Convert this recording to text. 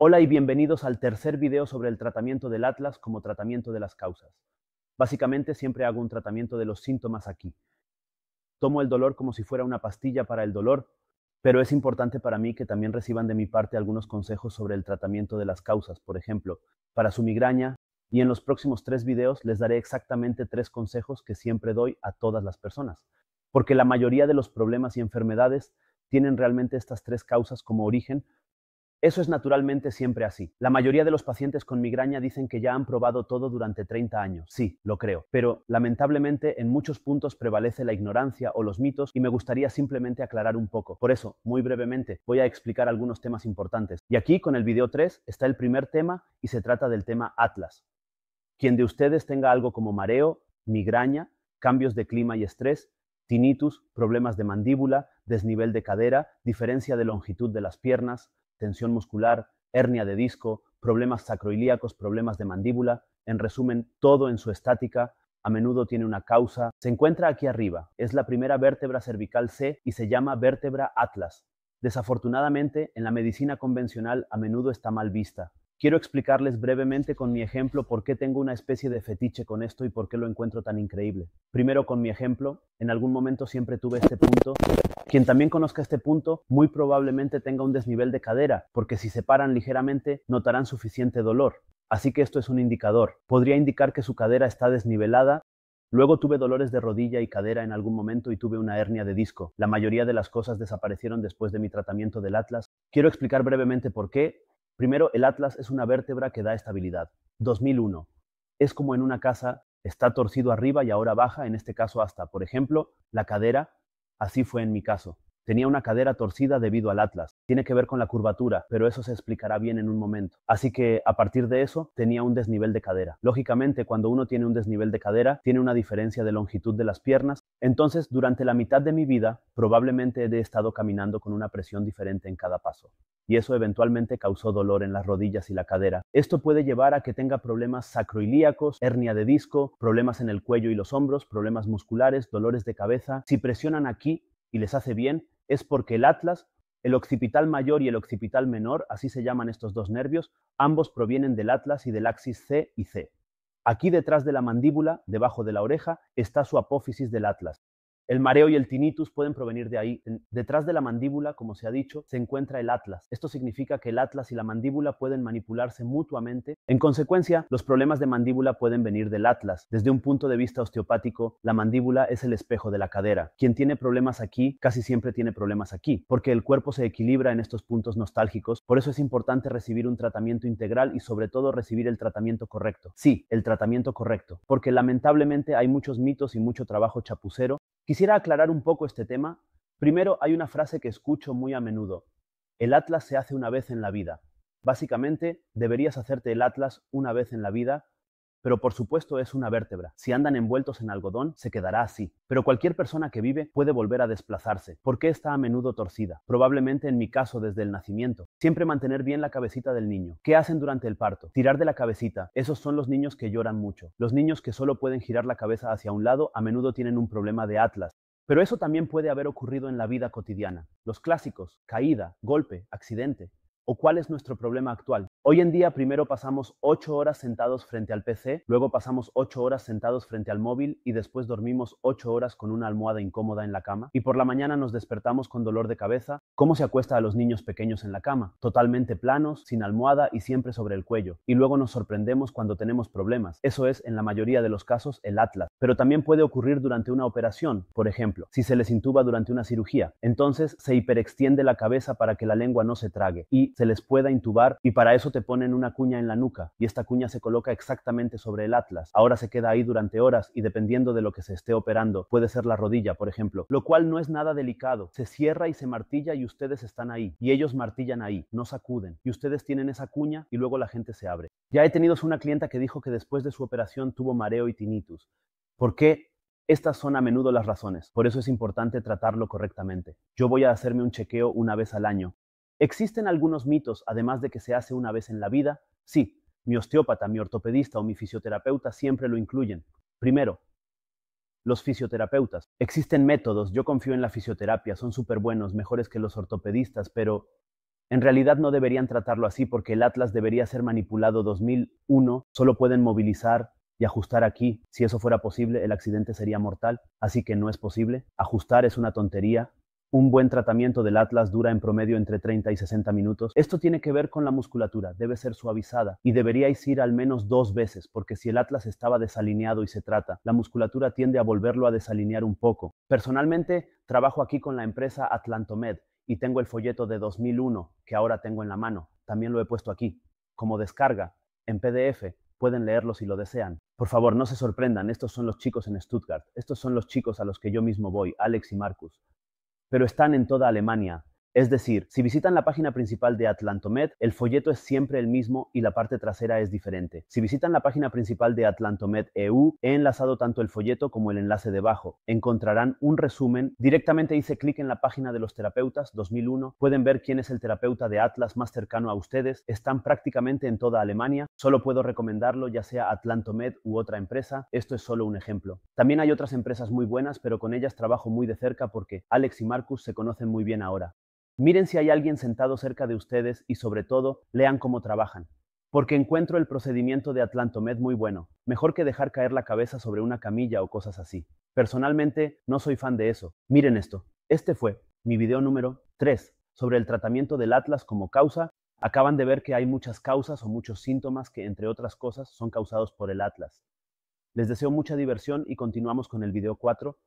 Hola y bienvenidos al tercer video sobre el tratamiento del Atlas como tratamiento de las causas. Básicamente siempre hago un tratamiento de los síntomas aquí. Tomo el dolor como si fuera una pastilla para el dolor, pero es importante para mí que también reciban de mi parte algunos consejos sobre el tratamiento de las causas, por ejemplo, para su migraña, y en los próximos tres videos les daré exactamente tres consejos que siempre doy a todas las personas, porque la mayoría de los problemas y enfermedades tienen realmente estas tres causas como origen eso es naturalmente siempre así. La mayoría de los pacientes con migraña dicen que ya han probado todo durante 30 años. Sí, lo creo. Pero lamentablemente en muchos puntos prevalece la ignorancia o los mitos y me gustaría simplemente aclarar un poco. Por eso, muy brevemente, voy a explicar algunos temas importantes. Y aquí, con el video 3, está el primer tema y se trata del tema Atlas. Quien de ustedes tenga algo como mareo, migraña, cambios de clima y estrés, tinnitus, problemas de mandíbula, desnivel de cadera, diferencia de longitud de las piernas, tensión muscular, hernia de disco, problemas sacroilíacos, problemas de mandíbula, en resumen, todo en su estática, a menudo tiene una causa. Se encuentra aquí arriba, es la primera vértebra cervical C y se llama vértebra atlas. Desafortunadamente, en la medicina convencional a menudo está mal vista. Quiero explicarles brevemente con mi ejemplo por qué tengo una especie de fetiche con esto y por qué lo encuentro tan increíble. Primero con mi ejemplo, en algún momento siempre tuve este punto. Quien también conozca este punto muy probablemente tenga un desnivel de cadera, porque si se paran ligeramente notarán suficiente dolor. Así que esto es un indicador. Podría indicar que su cadera está desnivelada Luego tuve dolores de rodilla y cadera en algún momento y tuve una hernia de disco. La mayoría de las cosas desaparecieron después de mi tratamiento del Atlas. Quiero explicar brevemente por qué, Primero, el atlas es una vértebra que da estabilidad. 2001. Es como en una casa, está torcido arriba y ahora baja, en este caso hasta, por ejemplo, la cadera. Así fue en mi caso. Tenía una cadera torcida debido al Atlas. Tiene que ver con la curvatura, pero eso se explicará bien en un momento. Así que a partir de eso tenía un desnivel de cadera. Lógicamente, cuando uno tiene un desnivel de cadera, tiene una diferencia de longitud de las piernas. Entonces, durante la mitad de mi vida, probablemente he estado caminando con una presión diferente en cada paso. Y eso eventualmente causó dolor en las rodillas y la cadera. Esto puede llevar a que tenga problemas sacroilíacos, hernia de disco, problemas en el cuello y los hombros, problemas musculares, dolores de cabeza. Si presionan aquí y les hace bien, es porque el atlas, el occipital mayor y el occipital menor, así se llaman estos dos nervios, ambos provienen del atlas y del axis C y C. Aquí detrás de la mandíbula, debajo de la oreja, está su apófisis del atlas, el mareo y el tinnitus pueden provenir de ahí. detrás de la mandíbula, como se ha dicho, se encuentra el atlas. Esto significa que el atlas y la mandíbula pueden manipularse mutuamente. En consecuencia, los problemas de mandíbula pueden venir del atlas. Desde un punto de vista osteopático, la mandíbula es el espejo de la cadera. Quien tiene problemas aquí, casi siempre tiene problemas aquí, porque el cuerpo se equilibra en estos puntos nostálgicos. Por eso es importante recibir un tratamiento integral y sobre todo recibir el tratamiento correcto. Sí, el tratamiento correcto, porque lamentablemente hay muchos mitos y mucho trabajo chapucero Quisiera aclarar un poco este tema. Primero, hay una frase que escucho muy a menudo. El atlas se hace una vez en la vida. Básicamente, deberías hacerte el atlas una vez en la vida pero por supuesto es una vértebra. Si andan envueltos en algodón, se quedará así. Pero cualquier persona que vive puede volver a desplazarse, ¿Por qué está a menudo torcida, probablemente en mi caso desde el nacimiento. Siempre mantener bien la cabecita del niño. ¿Qué hacen durante el parto? Tirar de la cabecita. Esos son los niños que lloran mucho. Los niños que solo pueden girar la cabeza hacia un lado a menudo tienen un problema de atlas, pero eso también puede haber ocurrido en la vida cotidiana. Los clásicos, caída, golpe, accidente. ¿O cuál es nuestro problema actual? Hoy en día primero pasamos 8 horas sentados frente al PC, luego pasamos 8 horas sentados frente al móvil y después dormimos 8 horas con una almohada incómoda en la cama y por la mañana nos despertamos con dolor de cabeza, cómo se acuesta a los niños pequeños en la cama, totalmente planos, sin almohada y siempre sobre el cuello. Y luego nos sorprendemos cuando tenemos problemas. Eso es en la mayoría de los casos el atlas, pero también puede ocurrir durante una operación, por ejemplo, si se les intuba durante una cirugía. Entonces se hiperextiende la cabeza para que la lengua no se trague y se les pueda intubar y para eso ponen una cuña en la nuca y esta cuña se coloca exactamente sobre el atlas. Ahora se queda ahí durante horas y dependiendo de lo que se esté operando, puede ser la rodilla, por ejemplo, lo cual no es nada delicado. Se cierra y se martilla y ustedes están ahí y ellos martillan ahí, no sacuden y ustedes tienen esa cuña y luego la gente se abre. Ya he tenido una clienta que dijo que después de su operación tuvo mareo y tinnitus. ¿Por qué? Estas son a menudo las razones, por eso es importante tratarlo correctamente. Yo voy a hacerme un chequeo una vez al año ¿Existen algunos mitos, además de que se hace una vez en la vida? Sí, mi osteópata, mi ortopedista o mi fisioterapeuta siempre lo incluyen. Primero, los fisioterapeutas. Existen métodos, yo confío en la fisioterapia, son súper buenos, mejores que los ortopedistas, pero en realidad no deberían tratarlo así porque el Atlas debería ser manipulado 2001, solo pueden movilizar y ajustar aquí. Si eso fuera posible, el accidente sería mortal, así que no es posible. Ajustar es una tontería, un buen tratamiento del atlas dura en promedio entre 30 y 60 minutos. Esto tiene que ver con la musculatura, debe ser suavizada y deberíais ir al menos dos veces, porque si el atlas estaba desalineado y se trata, la musculatura tiende a volverlo a desalinear un poco. Personalmente, trabajo aquí con la empresa Atlantomed y tengo el folleto de 2001 que ahora tengo en la mano. También lo he puesto aquí, como descarga, en PDF. Pueden leerlo si lo desean. Por favor, no se sorprendan, estos son los chicos en Stuttgart, estos son los chicos a los que yo mismo voy, Alex y Marcus pero están en toda Alemania. Es decir, si visitan la página principal de Atlantomed, el folleto es siempre el mismo y la parte trasera es diferente. Si visitan la página principal de Atlantomed EU, he enlazado tanto el folleto como el enlace debajo. Encontrarán un resumen. Directamente hice clic en la página de los terapeutas 2001. Pueden ver quién es el terapeuta de Atlas más cercano a ustedes. Están prácticamente en toda Alemania. Solo puedo recomendarlo ya sea Atlantomed u otra empresa. Esto es solo un ejemplo. También hay otras empresas muy buenas, pero con ellas trabajo muy de cerca porque Alex y Marcus se conocen muy bien ahora. Miren si hay alguien sentado cerca de ustedes y sobre todo, lean cómo trabajan. Porque encuentro el procedimiento de Atlantomed muy bueno, mejor que dejar caer la cabeza sobre una camilla o cosas así. Personalmente, no soy fan de eso. Miren esto. Este fue mi video número 3 sobre el tratamiento del Atlas como causa. Acaban de ver que hay muchas causas o muchos síntomas que, entre otras cosas, son causados por el Atlas. Les deseo mucha diversión y continuamos con el video 4